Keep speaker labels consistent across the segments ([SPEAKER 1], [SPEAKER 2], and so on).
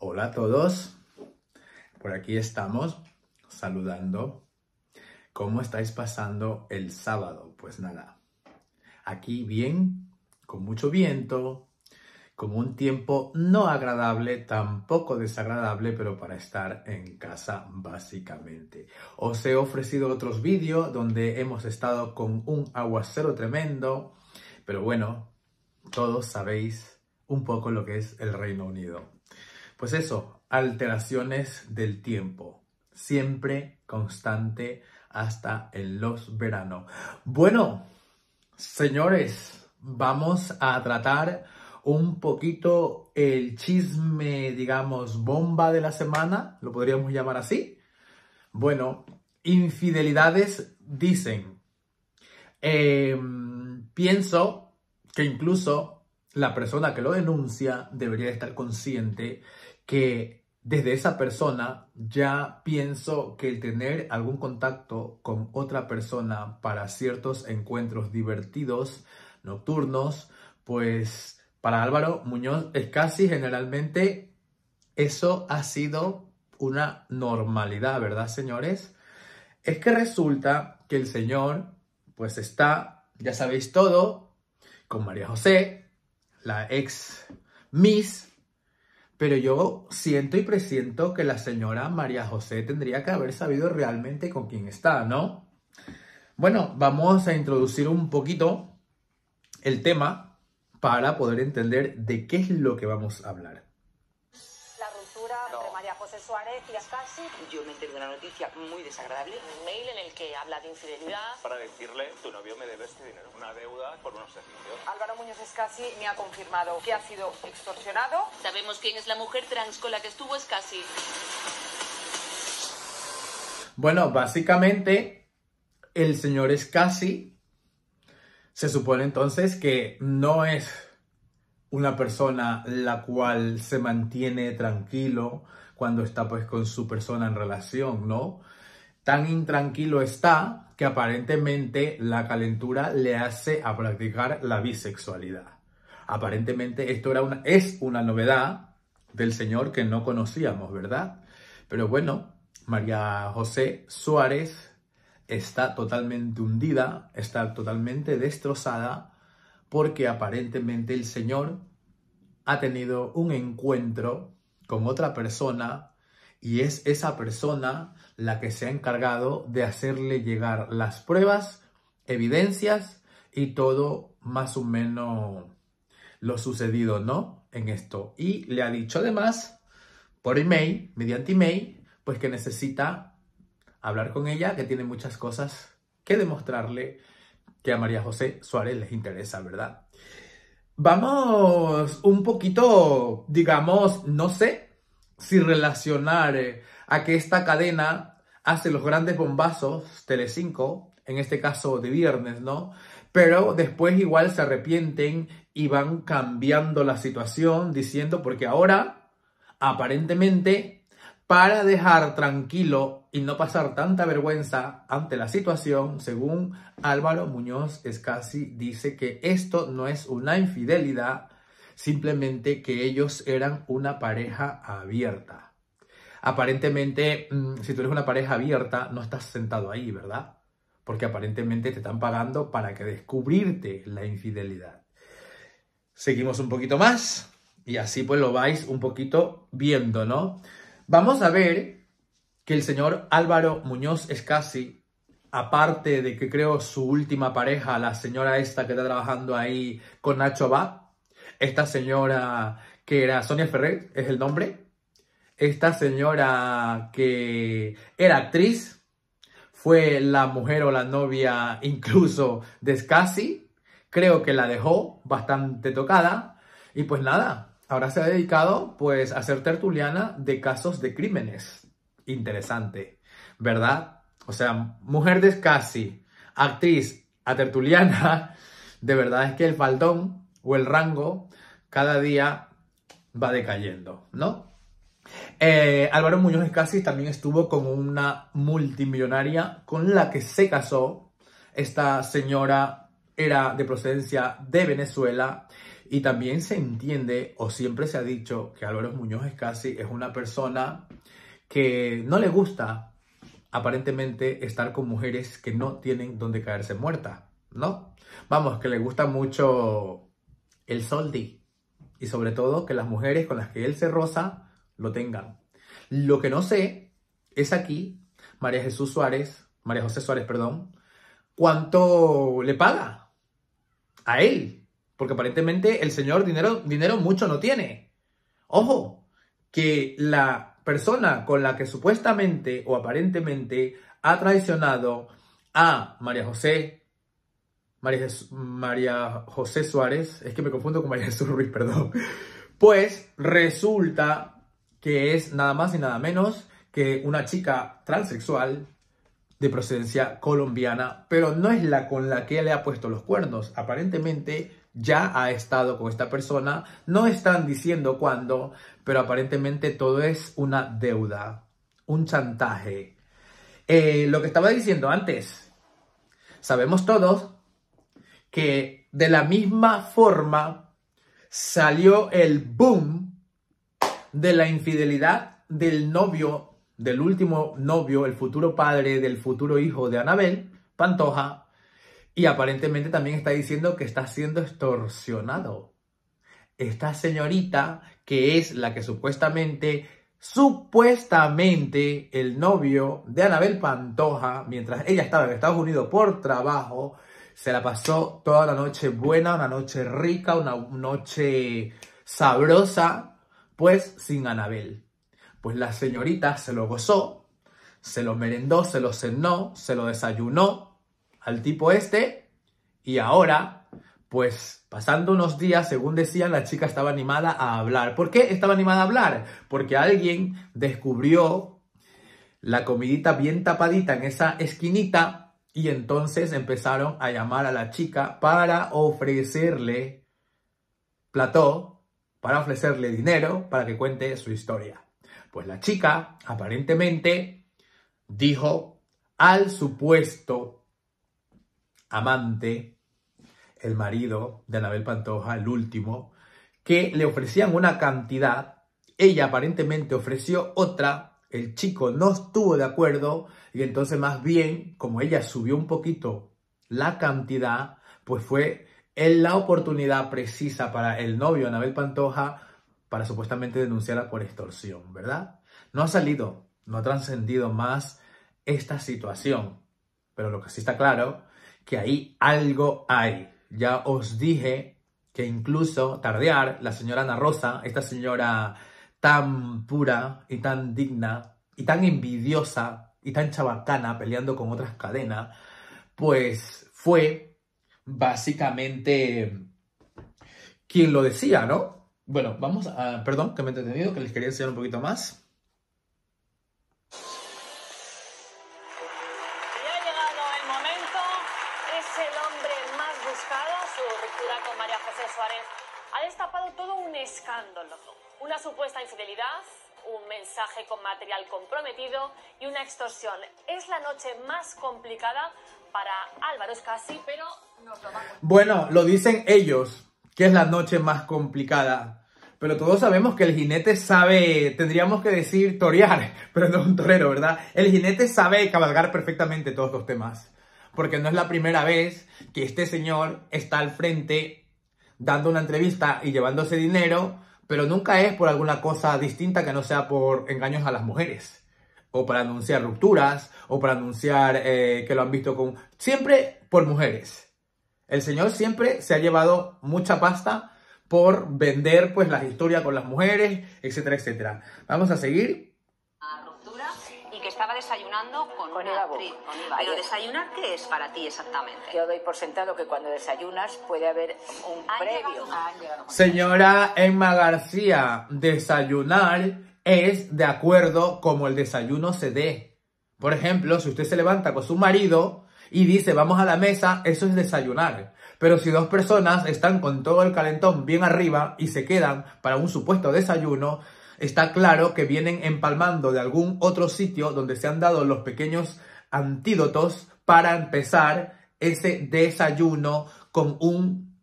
[SPEAKER 1] Hola a todos, por aquí estamos saludando. ¿Cómo estáis pasando el sábado? Pues nada, aquí bien, con mucho viento, con un tiempo no agradable, tampoco desagradable, pero para estar en casa básicamente. Os he ofrecido otros vídeos donde hemos estado con un aguacero tremendo, pero bueno, todos sabéis un poco lo que es el Reino Unido pues eso, alteraciones del tiempo. Siempre constante hasta en los veranos. Bueno, señores, vamos a tratar un poquito el chisme, digamos, bomba de la semana, lo podríamos llamar así. Bueno, infidelidades dicen. Em, pienso que incluso la persona que lo denuncia debería estar consciente que desde esa persona ya pienso que el tener algún contacto con otra persona para ciertos encuentros divertidos, nocturnos, pues para Álvaro Muñoz es casi generalmente eso ha sido una normalidad, ¿verdad, señores? Es que resulta que el señor, pues está, ya sabéis todo, con María José, la ex Miss pero yo siento y presiento que la señora María José tendría que haber sabido realmente con quién está, ¿no? Bueno, vamos a introducir un poquito el tema para poder entender de qué es lo que vamos a hablar. José Suárez y Yo me enteré una noticia muy desagradable. Un mail en el que habla de infidelidad. Para decirle, tu novio me debe este dinero, una deuda por unos servicios. Álvaro Muñoz Escasi me ha confirmado que ha sido extorsionado. Sabemos quién es la mujer trans con la que estuvo Escasi. Bueno, básicamente, el señor Escasi se supone entonces que no es una persona la cual se mantiene tranquilo, cuando está pues con su persona en relación, ¿no? Tan intranquilo está que aparentemente la calentura le hace a practicar la bisexualidad. Aparentemente esto era una, es una novedad del señor que no conocíamos, ¿verdad? Pero bueno, María José Suárez está totalmente hundida, está totalmente destrozada, porque aparentemente el Señor ha tenido un encuentro con otra persona y es esa persona la que se ha encargado de hacerle llegar las pruebas, evidencias y todo más o menos lo sucedido, ¿no? En esto. Y le ha dicho además por email, mediante email, pues que necesita hablar con ella, que tiene muchas cosas que demostrarle que a María José Suárez les interesa, ¿verdad? vamos un poquito, digamos, no sé si relacionar eh, a que esta cadena hace los grandes bombazos, Tele5, en este caso de viernes, ¿no? Pero después igual se arrepienten y van cambiando la situación diciendo porque ahora, aparentemente, para dejar tranquilo y no pasar tanta vergüenza ante la situación, según Álvaro Muñoz Escasi, dice que esto no es una infidelidad, simplemente que ellos eran una pareja abierta. Aparentemente, mm, si tú eres una pareja abierta, no estás sentado ahí, ¿verdad? Porque aparentemente te están pagando para que descubrirte la infidelidad. Seguimos un poquito más y así pues lo vais un poquito viendo, ¿no? Vamos a ver que el señor Álvaro Muñoz Escasi, aparte de que creo su última pareja, la señora esta que está trabajando ahí con Nacho Abad, esta señora que era Sonia Ferrer, es el nombre, esta señora que era actriz, fue la mujer o la novia incluso de Scassi, creo que la dejó bastante tocada y pues nada, ahora se ha dedicado pues a ser tertuliana de casos de crímenes interesante, ¿verdad? O sea, mujer de casi, actriz, a tertuliana, de verdad es que el faldón o el rango cada día va decayendo, ¿no? Eh, Álvaro Muñoz Escasi también estuvo con una multimillonaria con la que se casó. Esta señora era de procedencia de Venezuela y también se entiende o siempre se ha dicho que Álvaro Muñoz Escasi es una persona que no le gusta aparentemente estar con mujeres que no tienen donde caerse muerta, ¿no? Vamos, que le gusta mucho el soldi y sobre todo que las mujeres con las que él se roza lo tengan. Lo que no sé es aquí María Jesús Suárez, María José Suárez, perdón, cuánto le paga a él, porque aparentemente el señor dinero, dinero mucho no tiene. Ojo, que la persona con la que supuestamente o aparentemente ha traicionado a María José, María, José Suárez, es que me confundo con María Jesús Ruiz, perdón, pues resulta que es nada más y nada menos que una chica transexual de procedencia colombiana, pero no es la con la que le ha puesto los cuernos. Aparentemente ya ha estado con esta persona, no están diciendo cuándo, pero aparentemente todo es una deuda, un chantaje. Eh, lo que estaba diciendo antes, sabemos todos que de la misma forma salió el boom de la infidelidad del novio, del último novio, el futuro padre, del futuro hijo de Anabel, Pantoja, y aparentemente también está diciendo que está siendo extorsionado esta señorita que es la que supuestamente, supuestamente el novio de Anabel Pantoja, mientras ella estaba en Estados Unidos por trabajo, se la pasó toda la noche buena, una noche rica, una noche sabrosa, pues sin Anabel. Pues la señorita se lo gozó, se lo merendó, se lo cenó, se lo desayunó al tipo este y ahora pues pasando unos días, según decían, la chica estaba animada a hablar. ¿Por qué estaba animada a hablar? Porque alguien descubrió la comidita bien tapadita en esa esquinita y entonces empezaron a llamar a la chica para ofrecerle plató, para ofrecerle dinero para que cuente su historia. Pues la chica aparentemente dijo al supuesto amante el marido de Anabel Pantoja, el último, que le ofrecían una cantidad, ella aparentemente ofreció otra, el chico no estuvo de acuerdo y entonces más bien, como ella subió un poquito la cantidad, pues fue la oportunidad precisa para el novio Anabel Pantoja para supuestamente denunciarla por extorsión, ¿verdad? No ha salido, no ha trascendido más esta situación, pero lo que sí está claro, que ahí algo hay. Ya os dije que incluso tardear, la señora Ana Rosa, esta señora tan pura y tan digna y tan envidiosa y tan chabacana peleando con otras cadenas, pues fue básicamente quien lo decía, ¿no? Bueno, vamos a... Perdón, que me he entendido, que les quería enseñar un poquito más. extorsión. Es la noche más complicada para Álvaro casi pero Bueno, lo dicen ellos, que es la noche más complicada. Pero todos sabemos que el jinete sabe, tendríamos que decir torear, pero no es un torero, ¿verdad? El jinete sabe cabalgar perfectamente todos los temas. Porque no es la primera vez que este señor está al frente dando una entrevista y llevándose dinero, pero nunca es por alguna cosa distinta que no sea por engaños a las mujeres o para anunciar rupturas, o para anunciar eh, que lo han visto con... Siempre por mujeres. El Señor siempre se ha llevado mucha pasta por vender pues las historias con las mujeres, etcétera, etcétera. Vamos a seguir. Ruptura y que estaba desayunando con, con Con Pero desayunar, ¿qué es para ti exactamente? Yo doy por sentado que cuando desayunas puede haber un previo. Señora Emma García, desayunar es de acuerdo como el desayuno se dé. Por ejemplo, si usted se levanta con su marido y dice vamos a la mesa, eso es desayunar. Pero si dos personas están con todo el calentón bien arriba y se quedan para un supuesto desayuno, está claro que vienen empalmando de algún otro sitio donde se han dado los pequeños antídotos para empezar ese desayuno con un,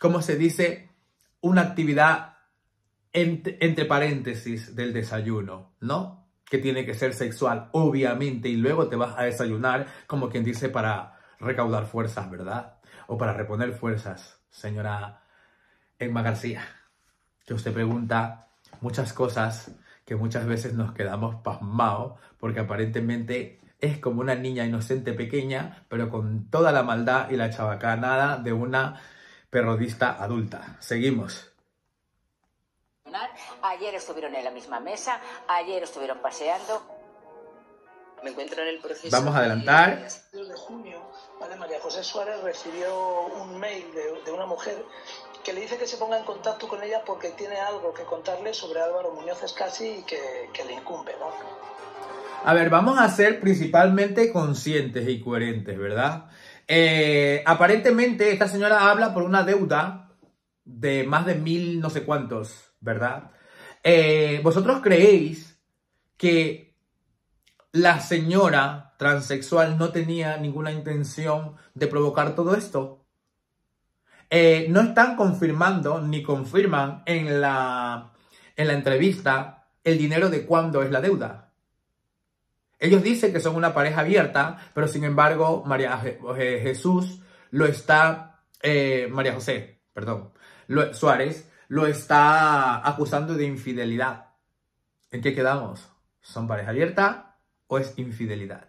[SPEAKER 1] ¿cómo se dice? Una actividad entre, paréntesis del desayuno, ¿no? Que tiene que ser sexual, obviamente, y luego te vas a desayunar, como quien dice, para recaudar fuerzas, ¿verdad? O para reponer fuerzas, señora Emma García, que usted pregunta muchas cosas que muchas veces nos quedamos pasmados porque aparentemente es como una niña inocente pequeña, pero con toda la maldad y la chabacanada de una perrodista adulta. Seguimos ayer estuvieron en la misma mesa, ayer estuvieron paseando. Me encuentro en el proceso. Vamos a adelantar. El de junio, ¿vale? María José Suárez recibió un mail de, de una mujer que le dice que se ponga en contacto con ella porque tiene algo que contarle sobre Álvaro Muñoz Escasi y que, que le incumbe, ¿no? A ver, vamos a ser principalmente conscientes y coherentes, ¿verdad? Eh, aparentemente esta señora habla por una deuda de más de mil no sé cuántos ¿verdad? Eh, ¿Vosotros creéis que la señora transexual no tenía ninguna intención de provocar todo esto? Eh, no están confirmando ni confirman en la, en la entrevista el dinero de cuándo es la deuda. Ellos dicen que son una pareja abierta, pero sin embargo María Jesús lo está, eh, María José, perdón, Suárez lo está acusando de infidelidad. ¿En qué quedamos? ¿Son pareja abierta o es infidelidad?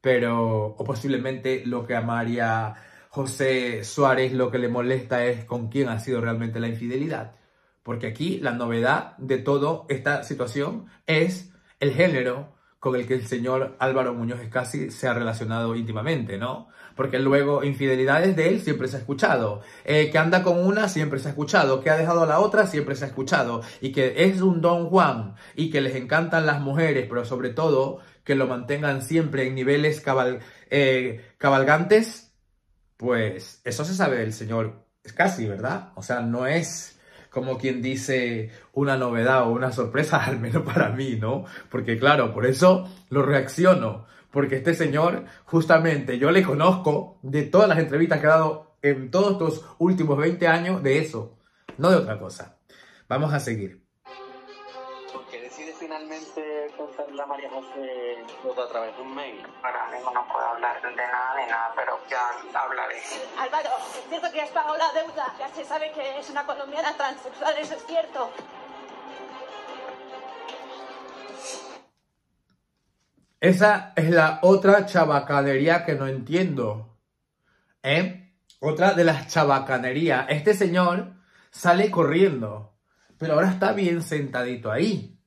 [SPEAKER 1] Pero, o posiblemente lo que a María José Suárez lo que le molesta es con quién ha sido realmente la infidelidad. Porque aquí la novedad de toda esta situación es el género con el que el señor Álvaro Muñoz Escasi se ha relacionado íntimamente, ¿no? Porque luego infidelidades de él siempre se ha escuchado, eh, que anda con una siempre se ha escuchado, que ha dejado a la otra siempre se ha escuchado, y que es un don Juan y que les encantan las mujeres, pero sobre todo que lo mantengan siempre en niveles cabal, eh, cabalgantes, pues eso se sabe del señor Escasi, ¿verdad? O sea, no es como quien dice, una novedad o una sorpresa, al menos para mí, ¿no? Porque claro, por eso lo reacciono, porque este señor, justamente, yo le conozco de todas las entrevistas que ha dado en todos estos últimos 20 años de eso, no de otra cosa. Vamos a seguir. se vota a través de un mail. Ahora mismo no puedo hablar de nada de nada, pero ya hablaré. Álvaro, es cierto que has pagado la deuda. Ya se sabe que es una colombiana transexual, eso es cierto. Esa es la otra chabacanería que no entiendo. ¿Eh? Otra de las chabacanerías. Este señor sale corriendo, pero ahora está bien sentadito ahí.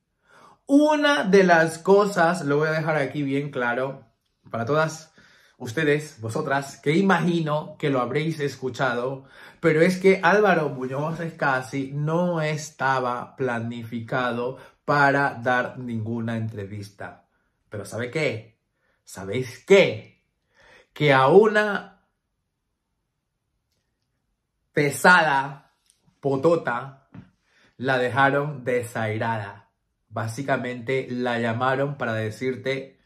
[SPEAKER 1] Una de las cosas, lo voy a dejar aquí bien claro, para todas ustedes, vosotras, que imagino que lo habréis escuchado, pero es que Álvaro Muñoz Escasi no estaba planificado para dar ninguna entrevista. Pero ¿sabe qué? ¿Sabéis qué? Que a una pesada potota la dejaron desairada básicamente la llamaron para decirte,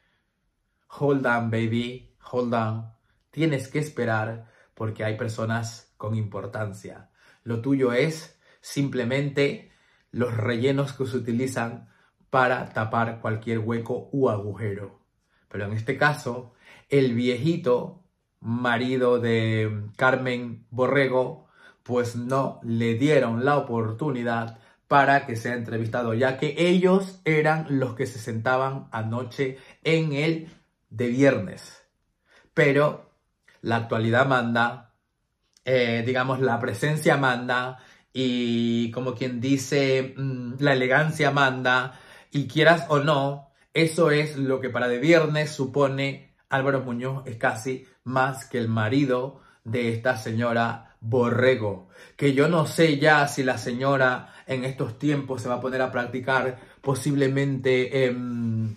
[SPEAKER 1] hold on baby, hold on, tienes que esperar porque hay personas con importancia. Lo tuyo es simplemente los rellenos que se utilizan para tapar cualquier hueco u agujero. Pero en este caso, el viejito, marido de Carmen Borrego, pues no le dieron la oportunidad para que sea entrevistado, ya que ellos eran los que se sentaban anoche en el de viernes. Pero la actualidad manda, eh, digamos, la presencia manda y como quien dice, mm, la elegancia manda y quieras o no, eso es lo que para de viernes supone Álvaro Muñoz es casi más que el marido de esta señora Borrego, que yo no sé ya si la señora en estos tiempos se va a poner a practicar posiblemente em,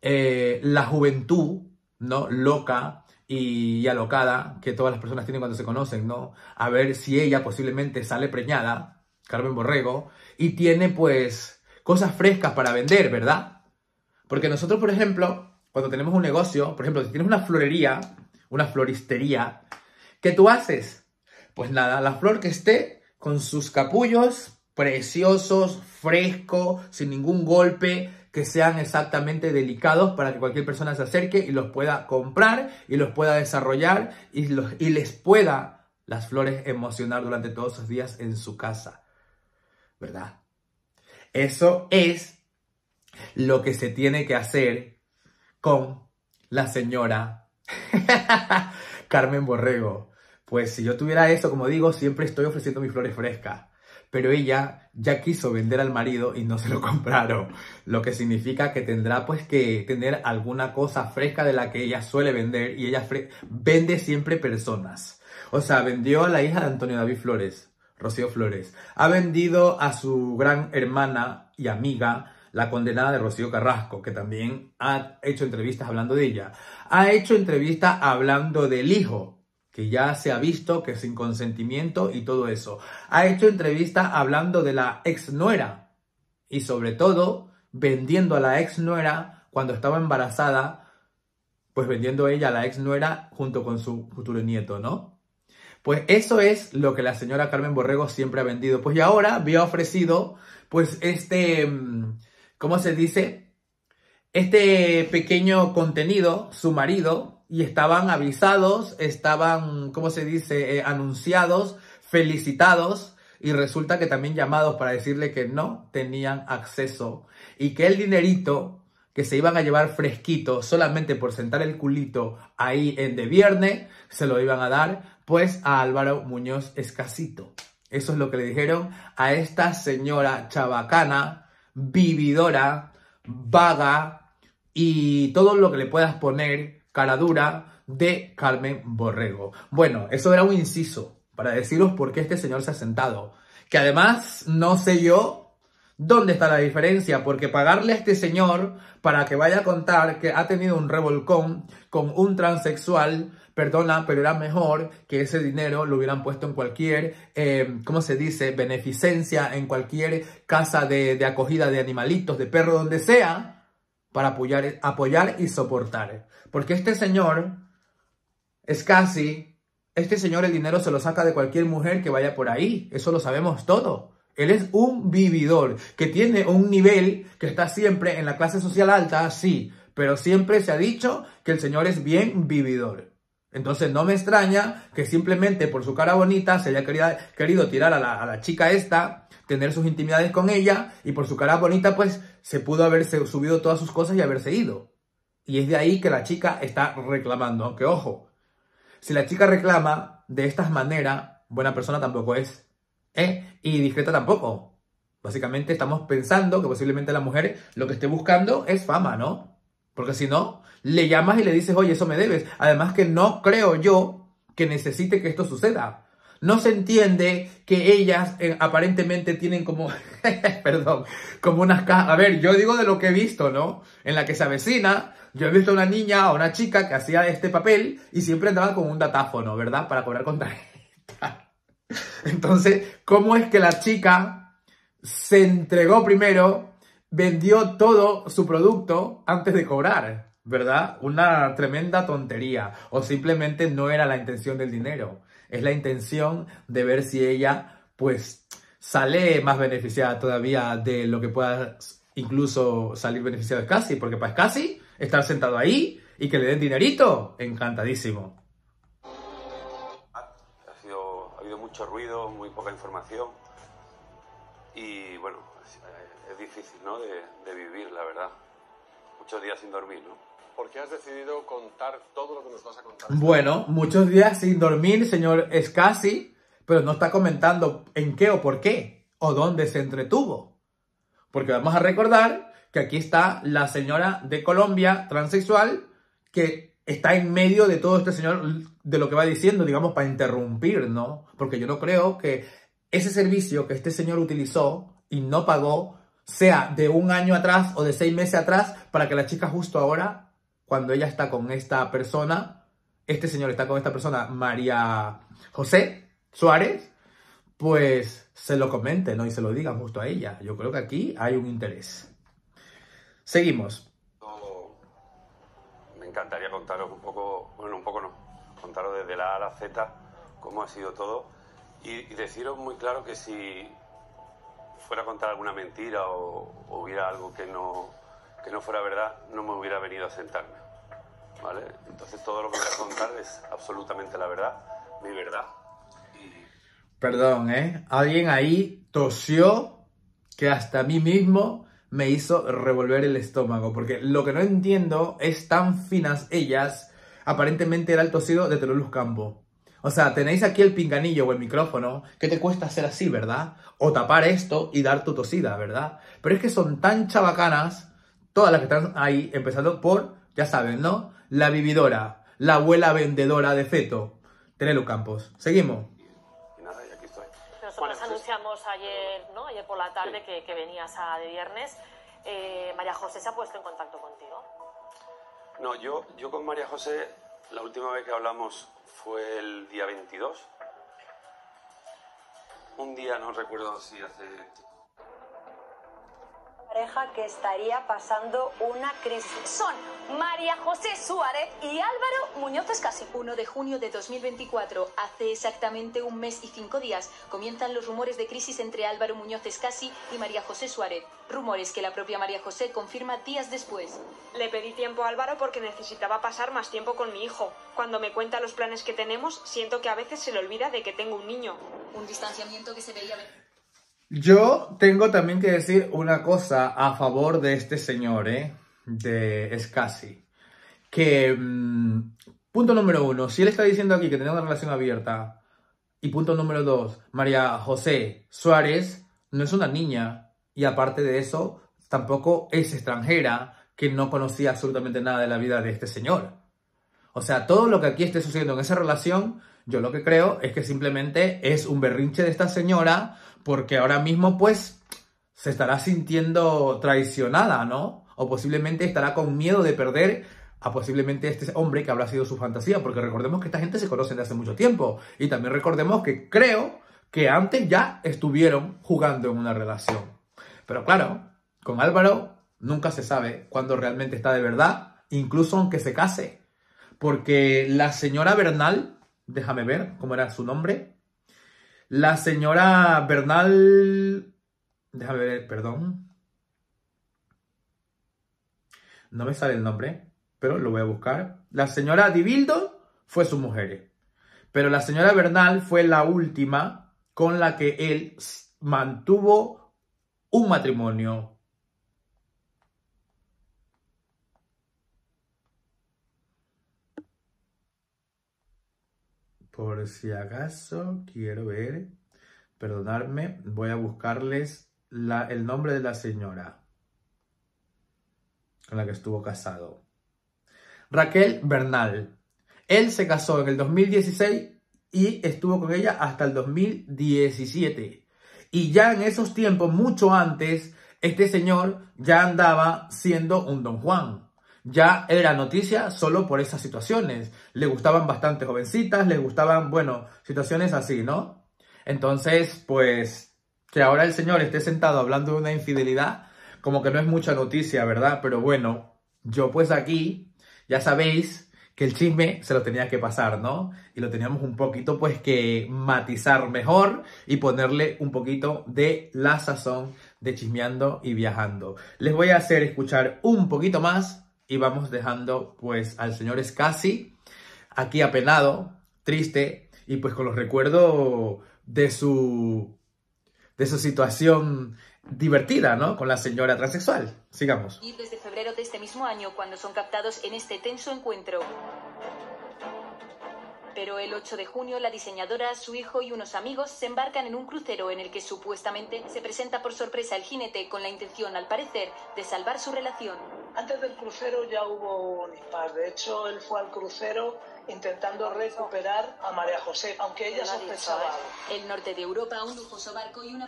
[SPEAKER 1] eh, la juventud, ¿no? Loca y, y alocada que todas las personas tienen cuando se conocen, ¿no? A ver si ella posiblemente sale preñada, Carmen Borrego, y tiene pues cosas frescas para vender, ¿verdad? Porque nosotros, por ejemplo, cuando tenemos un negocio, por ejemplo, si tienes una florería, una floristería, ¿qué tú haces? Pues nada, la flor que esté con sus capullos preciosos, fresco, sin ningún golpe, que sean exactamente delicados para que cualquier persona se acerque y los pueda comprar y los pueda desarrollar y, los, y les pueda las flores emocionar durante todos sus días en su casa. ¿Verdad? Eso es lo que se tiene que hacer con la señora Carmen Borrego. Pues si yo tuviera eso, como digo, siempre estoy ofreciendo mis flores frescas. Pero ella ya quiso vender al marido y no se lo compraron, lo que significa que tendrá pues que tener alguna cosa fresca de la que ella suele vender y ella vende siempre personas. O sea, vendió a la hija de Antonio David Flores, Rocío Flores. Ha vendido a su gran hermana y amiga, la condenada de Rocío Carrasco, que también ha hecho entrevistas hablando de ella. Ha hecho entrevistas hablando del hijo que ya se ha visto que sin consentimiento y todo eso. Ha hecho entrevista hablando de la ex nuera y sobre todo vendiendo a la ex nuera cuando estaba embarazada, pues vendiendo ella a la ex nuera junto con su futuro nieto, ¿no? Pues eso es lo que la señora Carmen Borrego siempre ha vendido. Pues y ahora había ofrecido pues este, mm, ¿cómo se dice? Este pequeño contenido, su marido, y estaban avisados, estaban, ¿cómo se dice?, eh, anunciados, felicitados y resulta que también llamados para decirle que no tenían acceso y que el dinerito que se iban a llevar fresquito solamente por sentar el culito ahí en de viernes, se lo iban a dar pues a Álvaro Muñoz Escasito. Eso es lo que le dijeron a esta señora chabacana, vividora, vaga y todo lo que le puedas poner de Carmen Borrego. Bueno, eso era un inciso para deciros por qué este señor se ha sentado. Que además, no sé yo dónde está la diferencia, porque pagarle a este señor para que vaya a contar que ha tenido un revolcón con un transexual, perdona, pero era mejor que ese dinero lo hubieran puesto en cualquier, em, ¿cómo se dice?, beneficencia, en cualquier casa de, de acogida de animalitos, de perro, donde sea, para apoyar, apoyar y soportar. Porque este señor es casi, este señor el dinero se lo saca de cualquier mujer que vaya por ahí, eso lo sabemos todo. Él es un vividor que tiene un nivel que está siempre en la clase social alta, sí, pero siempre se ha dicho que el señor es bien vividor. Entonces no me extraña que simplemente por su cara bonita se haya querido querido tirar a la, a la chica esta, tener sus intimidades con ella y por su cara bonita pues se pudo haberse subido todas sus cosas y haberse ido. Y es de ahí que la chica está reclamando. Aunque ojo, si la chica reclama de estas maneras, buena persona tampoco es. ¿eh? Y discreta tampoco. Básicamente estamos pensando que posiblemente la mujer lo que esté buscando es fama, ¿no? Porque si no, le llamas y le dices, oye, eso me debes. Además que no creo yo que necesite que esto suceda. No se entiende que ellas eh, aparentemente tienen como, perdón, como unas cajas. A ver, yo digo de lo que he visto, ¿no? En la que se avecina, yo he visto a una niña o una chica que hacía este papel y siempre andaban con un datáfono, ¿verdad? Para cobrar con tarjeta. Entonces, ¿cómo es que la chica se entregó primero, vendió todo su producto antes de cobrar? ¿Verdad? Una tremenda tontería. O simplemente no era la intención del dinero es la intención de ver si ella pues sale más beneficiada todavía de lo que pueda incluso salir de Scassi, porque para Casi, estar sentado ahí y que le den dinerito, encantadísimo. Ha, sido, ha habido mucho ruido, muy poca información y bueno, es, eh, difícil ¿no? de, de vivir, la verdad. Muchos días sin dormir, ¿no? ¿por qué has decidido contar todo lo que nos vas a contar? Bueno, muchos días sin dormir, señor Escasi, pero no está comentando en qué o por qué o dónde se entretuvo. Porque vamos a recordar que aquí está la señora de Colombia transexual que está en medio de todo este señor, de lo que va diciendo, digamos, para interrumpir, ¿no? Porque yo no creo que ese servicio que este señor utilizó y no pagó sea de un año atrás o de seis meses atrás para que la chica justo ahora cuando ella está con esta persona, este señor está con esta persona, María José Suárez, pues se lo comenten ¿no? y se lo digan justo a ella. Yo creo que aquí hay un interés. Seguimos. Me encantaría contaros un poco, bueno, un poco no, contaros desde la A a la Z cómo ha sido todo y, deciros muy claro que si fuera a contar alguna mentira o hubiera algo que no que no fuera verdad, no me hubiera venido a sentarme. ¿Vale? Entonces todo lo que voy a contar es absolutamente la verdad, mi verdad. Perdón, ¿eh? Alguien ahí tosió que hasta a mí mismo me hizo revolver el estómago, porque lo que no entiendo es tan finas ellas, aparentemente era el tosido de Teluluz Campo. O sea, tenéis aquí el pinganillo o el micrófono, que te cuesta hacer así, ¿verdad? O tapar esto y dar tu tosida, ¿verdad? Pero es que son tan chabacanas todas las que están ahí, empezando por, ya saben, ¿no? La vividora, la abuela vendedora de feto, Terelu Campos. Seguimos. nada, y Nosotros anunciamos ayer, ¿no? Ayer por la tarde que, venías de viernes. Eh, María José se ha puesto en contacto contigo. No, yo, yo con María José, la última vez que hablamos fue el día 22. Un día, no recuerdo si hace pareja que estaría pasando una crisis. Son María José Suárez y Álvaro Muñoz Escasi. 1 de junio de 2024, hace exactamente un mes y cinco días, comienzan los rumores de crisis entre Álvaro Muñoz Escasi y María José Suárez. Rumores que la propia María José confirma días después. Le pedí tiempo a Álvaro porque necesitaba pasar más tiempo con mi hijo. Cuando me cuenta los planes que tenemos, siento que a veces se le olvida de que tengo un niño. Un distanciamiento que se veía... Yo tengo también que decir una cosa a favor de este señor, ¿eh? De Scassi. Que, mm, punto número uno, si él está diciendo aquí que tenía una relación abierta, y punto número dos, María José Suárez no es una niña, y aparte de eso, tampoco es extranjera, que no conocía absolutamente nada de la vida de este señor. O sea, todo lo que aquí esté sucediendo en esa relación yo lo que creo es que simplemente es un berrinche de esta señora porque ahora mismo pues se estará sintiendo traicionada, ¿no? O posiblemente estará con miedo de perder a posiblemente este hombre que habrá sido su fantasía, porque recordemos que esta gente se conocen de hace mucho tiempo y también recordemos que creo que antes ya estuvieron jugando en una relación. Pero claro, con Álvaro nunca se sabe cuándo realmente está de verdad, incluso aunque se case, porque la señora Bernal déjame ver cómo era su nombre. La señora Bernal, déjame ver, perdón. No me sale el nombre, pero lo voy a buscar. La señora Dibildo fue su mujer. Pero la señora Bernal fue la última con la que él mantuvo un matrimonio Por si acaso quiero ver, perdonarme, voy a buscarles el nombre de la señora con la que estuvo casado. Raquel Bernal. Él se casó en el 2016 y estuvo con ella hasta el 2017. Y ya en esos tiempos, mucho antes, este señor ya andaba siendo un don Juan ya era noticia solo por esas situaciones. Le gustaban bastante jovencitas, le gustaban, bueno, situaciones así, ¿no? Entonces, pues, que ahora el señor esté sentado hablando de una infidelidad, como que no es mucha noticia, ¿verdad? Pero bueno, yo pues aquí, ya sabéis que el chisme se lo tenía que pasar, ¿no? Y lo teníamos un poquito pues que matizar mejor y ponerle un poquito de la sazón de chismeando y viajando. Les voy a hacer escuchar un poquito más y vamos dejando pues al señor Scassi aquí apenado, triste y pues con los recuerdos de su de su situación divertida, ¿no? Con la señora transexual. Sigamos. Y desde febrero de este mismo año cuando son captados en este tenso encuentro. Pero el 8 de junio la diseñadora, su hijo y unos amigos se embarcan en un crucero en el que supuestamente se presenta por sorpresa el jinete con la intención, al parecer, de salvar su relación. Antes del crucero ya hubo un disparo. De hecho, él fue al crucero intentando recuperar a María José, aunque ella sospechaba. ¿eh? El norte de Europa, un lujoso barco y una...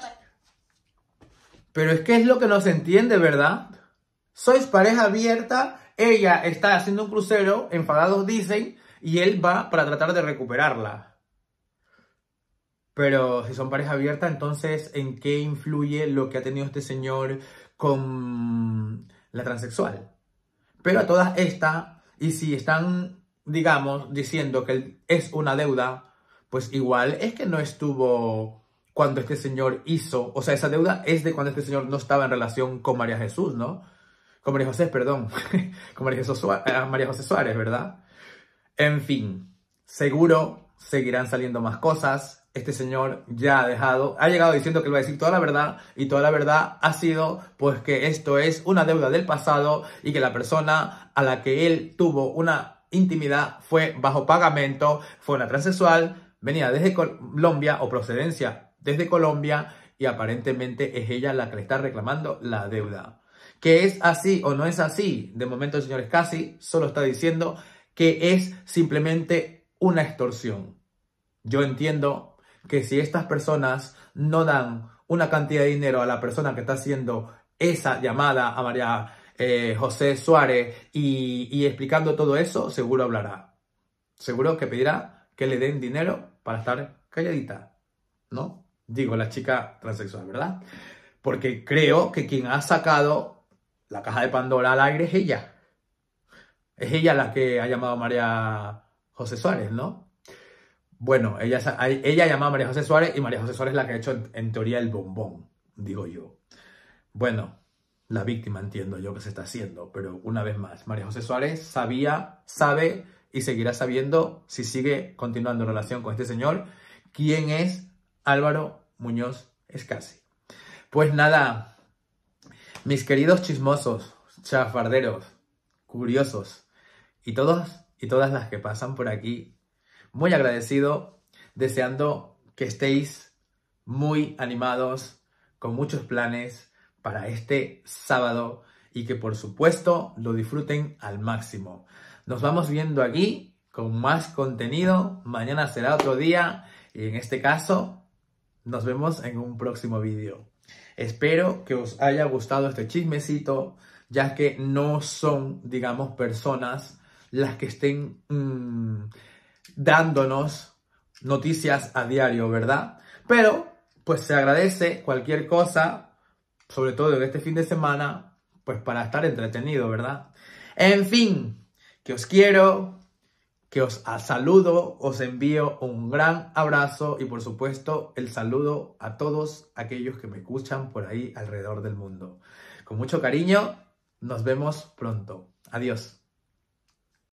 [SPEAKER 1] Pero es que es lo que no se entiende, ¿verdad? Sois pareja abierta, ella está haciendo un crucero, enfadados dicen, y él va para tratar de recuperarla. Pero si son pareja abierta, entonces, ¿en qué influye lo que ha tenido este señor con la transexual. Pero a todas esta y si están, digamos, diciendo que es una deuda, pues igual es que no estuvo cuando este señor hizo, o sea, esa deuda es de cuando este señor no estaba en relación con María Jesús, ¿no? Con María José, perdón, con María, eh, María José Suárez, ¿verdad? En fin, seguro seguirán saliendo más cosas, este señor ya ha dejado, ha llegado diciendo que le va a decir toda la verdad y toda la verdad ha sido pues que esto es una deuda del pasado y que la persona a la que él tuvo una intimidad fue bajo pagamento, fue una transexual, venía desde Colombia o procedencia desde Colombia y aparentemente es ella la que le está reclamando la deuda. Que es así o no es así, de momento señores, casi solo está diciendo que es simplemente una extorsión. Yo entiendo que si estas personas no dan una cantidad de dinero a la persona que está haciendo esa llamada a María eh, José Suárez y, y explicando todo eso, seguro hablará. Seguro que pedirá que le den dinero para estar calladita, ¿no? Digo, la chica transexual, ¿verdad? Porque creo que quien ha sacado la caja de Pandora al aire es ella. Es ella la que ha llamado a María José Suárez, ¿no? Bueno, ella, ella llamaba a María José Suárez y María José Suárez es la que ha hecho en, teoría el bombón, digo yo. Bueno, la víctima entiendo yo que se está haciendo, pero una vez más, María José Suárez sabía, sabe y seguirá sabiendo si sigue continuando en relación con este señor, quién es Álvaro Muñoz Escasi. Pues nada, mis queridos chismosos, chafarderos, curiosos y todas y todas las que pasan por aquí muy agradecido, deseando que estéis muy animados, con muchos planes para este sábado y que por supuesto lo disfruten al máximo. Nos vamos viendo aquí con más contenido. Mañana será otro día y en este caso nos vemos en un próximo vídeo. Espero que os haya gustado este chismecito, ya que no son, digamos, personas las que estén mm, dándonos noticias a diario, ¿verdad? Pero, pues se agradece cualquier cosa, sobre todo en este fin de semana, pues para estar entretenido, ¿verdad? En fin, que os quiero, que os saludo, os envío un gran abrazo y por supuesto el saludo a todos aquellos que me escuchan por ahí alrededor del mundo. Con mucho cariño, nos vemos pronto. Adiós.